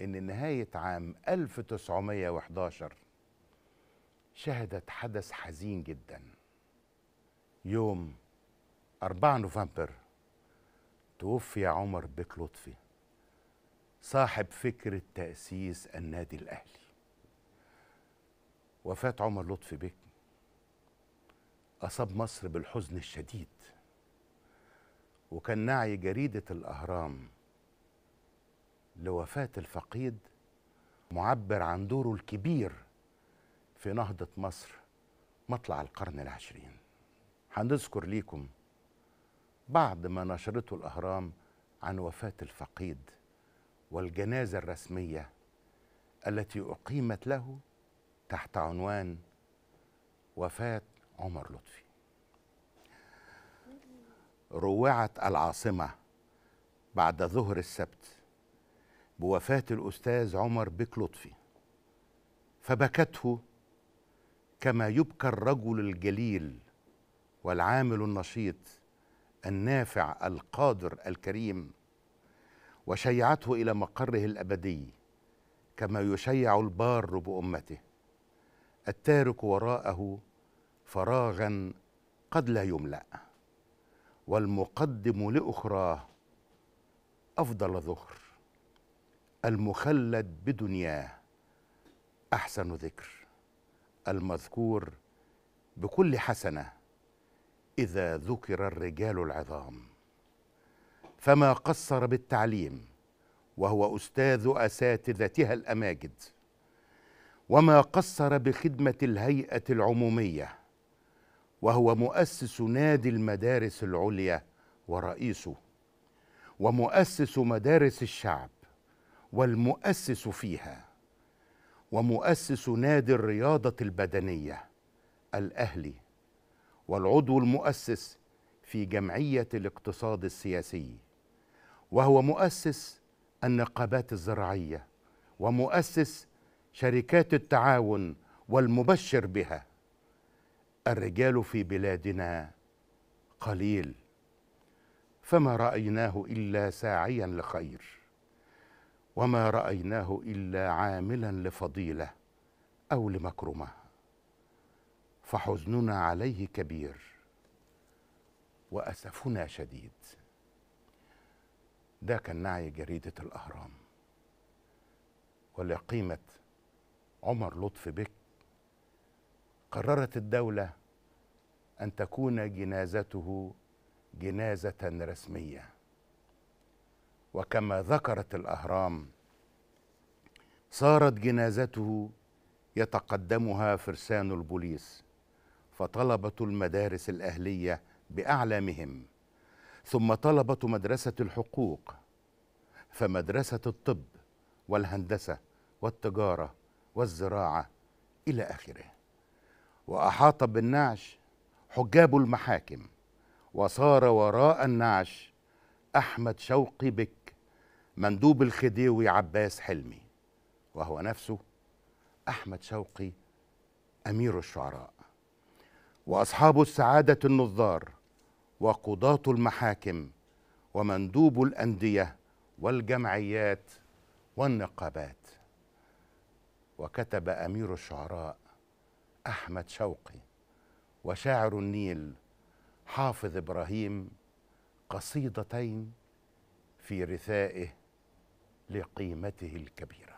ان نهايه عام 1911 شهدت حدث حزين جدا يوم 4 نوفمبر توفي عمر بك لطفي صاحب فكره تاسيس النادي الاهلي وفاه عمر لطفي بك اصاب مصر بالحزن الشديد وكان نعي جريده الاهرام لوفاة الفقيد معبر عن دوره الكبير في نهضة مصر مطلع القرن العشرين هنذكر ليكم بعض ما نشرته الأهرام عن وفاة الفقيد والجنازة الرسمية التي أقيمت له تحت عنوان وفاة عمر لطفي روعت العاصمة بعد ظهر السبت بوفاة الأستاذ عمر بك لطفي فبكته كما يبكى الرجل الجليل والعامل النشيط النافع القادر الكريم وشيعته إلى مقره الأبدي كما يشيع البار بأمته التارك وراءه فراغا قد لا يملأ والمقدم لأخراه أفضل ظهر المخلد بدنياه احسن ذكر المذكور بكل حسنه اذا ذكر الرجال العظام فما قصر بالتعليم وهو استاذ اساتذتها الاماجد وما قصر بخدمه الهيئه العموميه وهو مؤسس نادي المدارس العليا ورئيسه ومؤسس مدارس الشعب والمؤسس فيها ومؤسس نادي الرياضة البدنية الأهلي والعضو المؤسس في جمعية الاقتصاد السياسي وهو مؤسس النقابات الزراعية ومؤسس شركات التعاون والمبشر بها الرجال في بلادنا قليل فما رأيناه إلا ساعيا لخير وما رأيناه إلا عاملا لفضيلة أو لمكرمة فحزننا عليه كبير وأسفنا شديد ده كان نعي جريدة الأهرام ولقيمة عمر لطف بك قررت الدولة أن تكون جنازته جنازة رسمية وكما ذكرت الاهرام صارت جنازته يتقدمها فرسان البوليس فطلبه المدارس الاهليه باعلامهم ثم طلبه مدرسه الحقوق فمدرسه الطب والهندسه والتجاره والزراعه الى اخره واحاط بالنعش حجاب المحاكم وصار وراء النعش احمد شوقي بك مندوب الخديوي عباس حلمي وهو نفسه أحمد شوقي أمير الشعراء وأصحاب السعادة النظار وقضاة المحاكم ومندوب الأندية والجمعيات والنقابات وكتب أمير الشعراء أحمد شوقي وشاعر النيل حافظ إبراهيم قصيدتين في رثائه لقيمته الكبيره